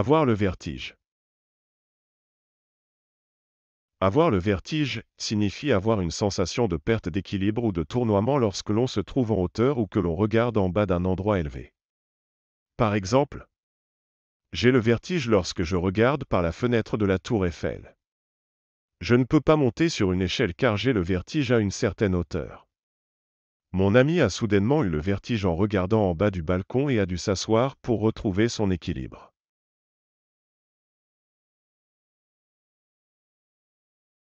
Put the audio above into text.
Avoir le vertige. Avoir le vertige signifie avoir une sensation de perte d'équilibre ou de tournoiement lorsque l'on se trouve en hauteur ou que l'on regarde en bas d'un endroit élevé. Par exemple, j'ai le vertige lorsque je regarde par la fenêtre de la tour Eiffel. Je ne peux pas monter sur une échelle car j'ai le vertige à une certaine hauteur. Mon ami a soudainement eu le vertige en regardant en bas du balcon et a dû s'asseoir pour retrouver son équilibre.